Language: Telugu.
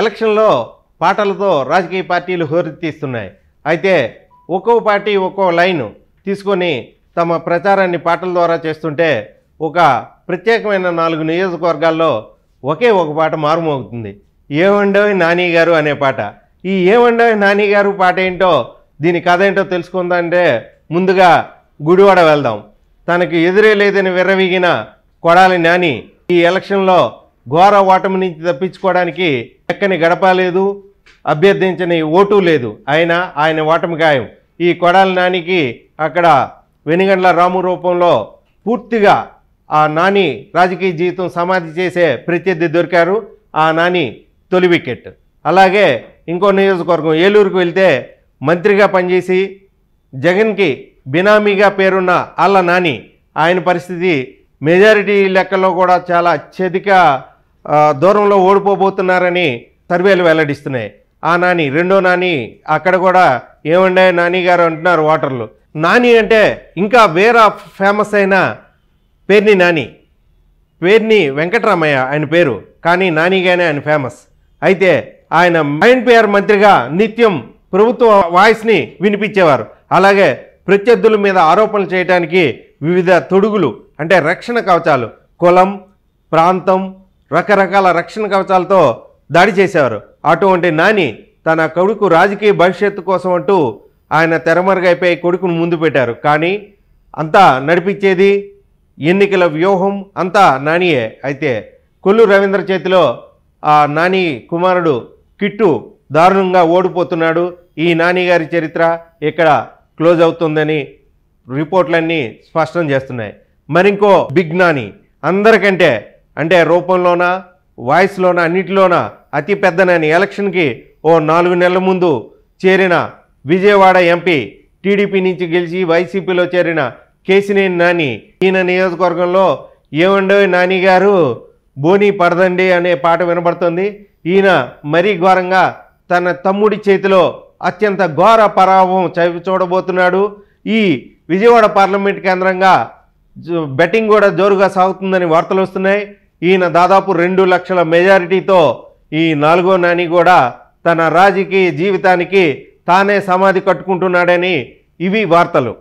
ఎలక్షన్లో పాటలతో రాజకీయ పార్టీలు హోరెత్తిస్తున్నాయి అయితే ఒక్కో పార్టీ ఒక్కో లైన్ తీసుకొని తమ ప్రచారాన్ని పాటల ద్వారా చేస్తుంటే ఒక ప్రత్యేకమైన నాలుగు నియోజకవర్గాల్లో ఒకే ఒక పాట మారుమోగుతుంది ఏమండవి నాని గారు అనే పాట ఈ ఏమండవి నాని గారు పాట ఏంటో దీని కథ ఏంటో తెలుసుకుందంటే ముందుగా గుడివాడ వెళ్దాం తనకు ఎదురే లేదని విర్రవీగిన కొడాలి నాని ఈ ఎలక్షన్లో ఘోర ఓటమి నుంచి తప్పించుకోవడానికి చక్కని గడప లేదు అభ్యర్థించని ఓటు లేదు ఆయన ఆయన ఓటమి గాయం ఈ కొడాల నానికి అక్కడ వెనుగండ్ల రాము రూపంలో పూర్తిగా ఆ నాని రాజకీయ జీవితం సమాధి చేసే ప్రత్యర్థి దొరికారు ఆ నాని తొలి వికెట్ అలాగే ఇంకో నియోజకవర్గం ఏలూరుకు వెళ్తే మంత్రిగా పనిచేసి జగన్కి బినామీగా పేరున్న అల్ల నాని ఆయన పరిస్థితి మెజారిటీ లెక్కలో కూడా చాలా అత్యధిక దూరంలో ఓడిపోబోతున్నారని సర్వేలు వెల్లడిస్తున్నాయి ఆ నాని రెండో నాని అక్కడ కూడా ఏమండే నాని గారు అంటున్నారు ఓటర్లు నాని అంటే ఇంకా వేరే ఫేమస్ అయిన పేర్ని నాని పేర్ని వెంకటరామయ్య ఆయన పేరు కానీ నానిగానే ఆయన ఫేమస్ అయితే ఆయన పేర్ మంత్రిగా నిత్యం ప్రభుత్వ వాయిస్ని వినిపించేవారు అలాగే ప్రత్యర్థుల మీద ఆరోపణలు చేయడానికి వివిధ తొడుగులు అంటే రక్షణ కవచాలు కులం ప్రాంతం రకరకాల రక్షణ కవచాలతో దాడి చేశారు అటువంటి నాని తన కొడుకు రాజకీయ భవిష్యత్తు కోసం అంటూ ఆయన తెరమరుగైపోయి కొడుకును ముందు పెట్టారు కానీ అంతా నడిపించేది ఎన్నికల వ్యూహం అంతా నానియే అయితే కొల్లు రవీంద్ర చేతిలో ఆ నాని కుమారుడు కిట్టు దారుణంగా ఓడిపోతున్నాడు ఈ నాని గారి చరిత్ర ఇక్కడ క్లోజ్ అవుతుందని రిపోర్ట్లన్నీ స్పష్టం చేస్తున్నాయి మరింకో బిగ్ నాని అందరికంటే అంటే రూపంలోనా వాయిస్లోన అన్నిటిలోన అతి పెద్దనని ఎలక్షన్కి ఓ నాలుగు నెలల ముందు చేరిన విజయవాడ ఎంపీ టీడీపీ నుంచి గెలిచి వైసీపీలో చేరిన కేసినేని నాని ఈయన నియోజకవర్గంలో ఏమండో నాని గారు బోని పడదండి అనే పాట వినబడుతుంది ఈయన మరీ ఘోరంగా తన తమ్ముడి చేతిలో అత్యంత ఘోర పరాభవం చవి చూడబోతున్నాడు ఈ విజయవాడ పార్లమెంట్ కేంద్రంగా బెట్టింగ్ కూడా జోరుగా సాగుతుందని వార్తలు వస్తున్నాయి ఈయన దాదాపు రెండు లక్షల మెజారిటీతో ఈ నాలుగో నాని కూడా తన రాజకీయ జీవితానికి తానే సమాధి కట్టుకుంటున్నాడని ఇవి వార్తలు